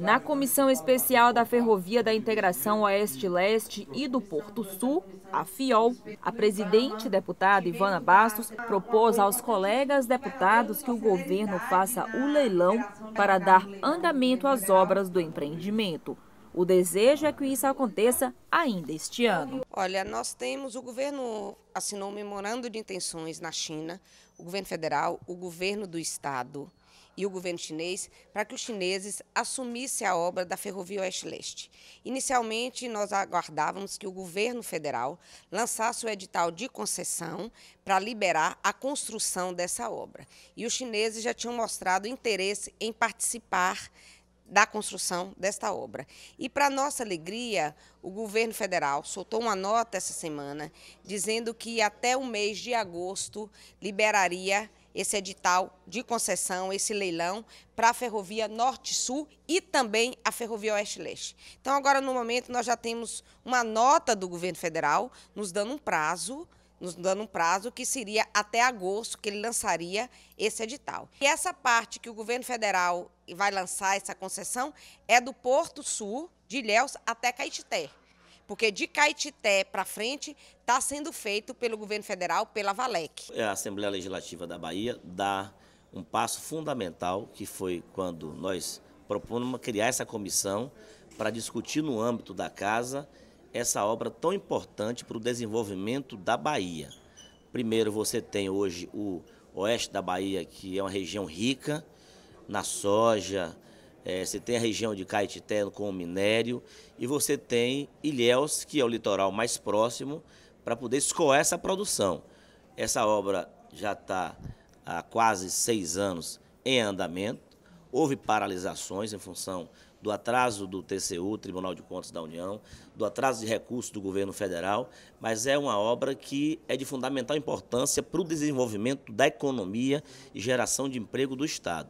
Na Comissão Especial da Ferrovia da Integração Oeste-Leste e do Porto Sul, a FIOL, a presidente deputada Ivana Bastos propôs aos colegas deputados que o governo faça o leilão para dar andamento às obras do empreendimento. O desejo é que isso aconteça ainda este ano. Olha, nós temos, o governo assinou um memorando de intenções na China, o governo federal, o governo do estado e o governo chinês para que os chineses assumissem a obra da Ferrovia Oeste-Leste. Inicialmente, nós aguardávamos que o governo federal lançasse o edital de concessão para liberar a construção dessa obra. E os chineses já tinham mostrado interesse em participar da construção desta obra. E, para nossa alegria, o governo federal soltou uma nota essa semana dizendo que até o mês de agosto liberaria esse edital de concessão, esse leilão para a Ferrovia Norte-Sul e também a Ferrovia Oeste-Leste. Então, agora, no momento, nós já temos uma nota do governo federal nos dando um prazo, nos dando um prazo que seria até agosto que ele lançaria esse edital. E essa parte que o governo federal vai lançar essa concessão é do Porto Sul, de Ilhéus até Caetité. Porque de Caetité para frente está sendo feito pelo governo federal, pela Valec. É a Assembleia Legislativa da Bahia dá um passo fundamental, que foi quando nós propomos criar essa comissão para discutir no âmbito da casa essa obra tão importante para o desenvolvimento da Bahia. Primeiro, você tem hoje o oeste da Bahia, que é uma região rica na soja, é, você tem a região de Caetité com o minério e você tem Ilhéus, que é o litoral mais próximo, para poder escoar essa produção. Essa obra já está há quase seis anos em andamento. Houve paralisações em função do atraso do TCU, Tribunal de Contas da União, do atraso de recursos do governo federal, mas é uma obra que é de fundamental importância para o desenvolvimento da economia e geração de emprego do Estado.